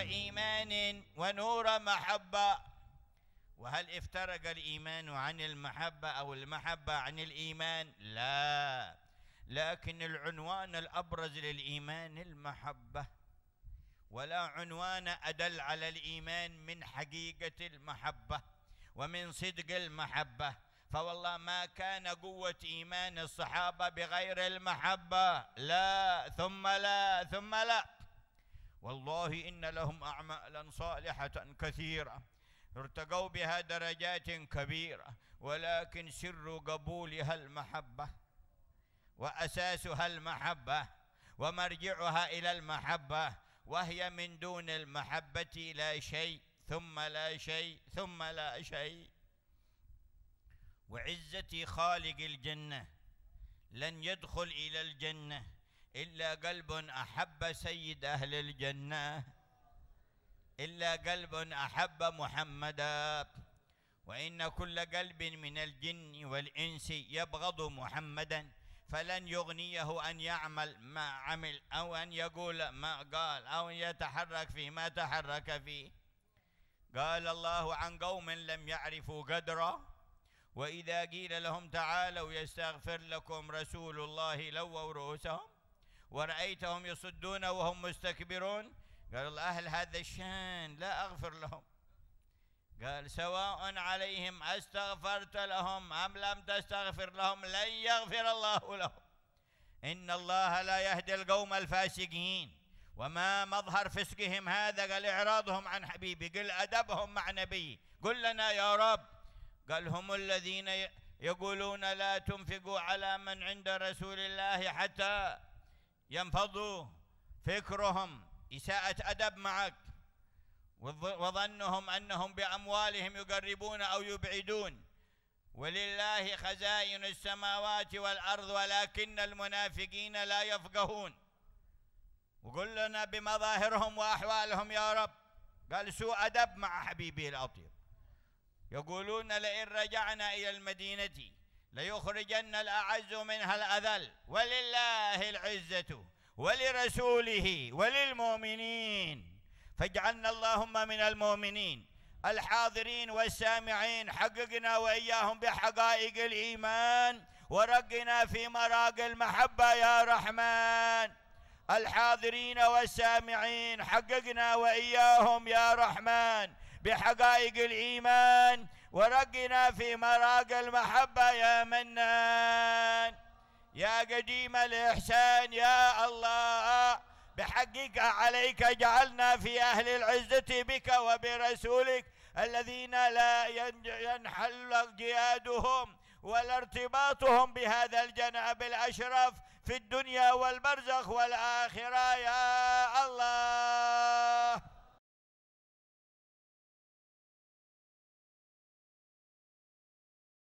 إيمان ونور محبة وهل افترق الإيمان عن المحبة أو المحبة عن الإيمان لا لكن العنوان الأبرز للإيمان المحبة ولا عنوان أدل على الإيمان من حقيقة المحبة ومن صدق المحبة فوالله ما كان قوة إيمان الصحابة بغير المحبة لا ثم لا ثم لا والله إن لهم أعمالا صالحة كثيرة ارتقوا بها درجات كبيرة ولكن سر قبولها المحبة وأساسها المحبة ومرجعها إلى المحبة وهي من دون المحبة لا شيء ثم لا شيء ثم لا شيء وعزة خالق الجنة لن يدخل إلى الجنة إلا قلب أحب سيد أهل الجنة إلا قلب أحب محمدا وإن كل قلب من الجن والإنس يبغض محمدا فلن يغنيه أن يعمل ما عمل أو أن يقول ما قال أو أن يتحرك فيما تحرك فيه قال الله عن قوم لم يعرفوا قدره وإذا قيل لهم تعالوا يستغفر لكم رسول الله لووا رؤوسهم ورأيتهم يصدون وهم مستكبرون قال الأهل هذا الشان لا أغفر لهم قال سواء عليهم استغفرت لهم أم لم تستغفر لهم لن يغفر الله لهم إن الله لا يهدي القوم الفاسقين وما مظهر فسقهم هذا قال إعراضهم عن حبيبي قل أدبهم مع نبي قل لنا يا رب قال هم الذين يقولون لا تنفقوا على من عند رسول الله حتى ينفضوا فكرهم إساءة أدب معك وظنهم أنهم بأموالهم يقربون أو يبعدون ولله خزائن السماوات والأرض ولكن المنافقين لا يفقهون وقل لنا بمظاهرهم وأحوالهم يا رب قال سوء أدب مع حبيبه الأطيب يقولون لئن رجعنا إلى المدينة ليخرجن الأعز منها الأذل ولله العزة ولرسوله وللمؤمنين فاجعلنا اللهم من المؤمنين الحاضرين والسامعين حققنا وإياهم بحقائق الإيمان ورقنا في مراق المحبة يا رحمن الحاضرين والسامعين حققنا وإياهم يا رحمن بحقائق الإيمان ورقنا في مراق المحبة يا منان يا قديم الإحسان يا الله بحقك عليك جعلنا في أهل العزة بك وبرسولك الذين لا ينحل جيادهم ولا ارتباطهم بهذا الجناب الأشرف في الدنيا والبرزخ والآخرة يا الله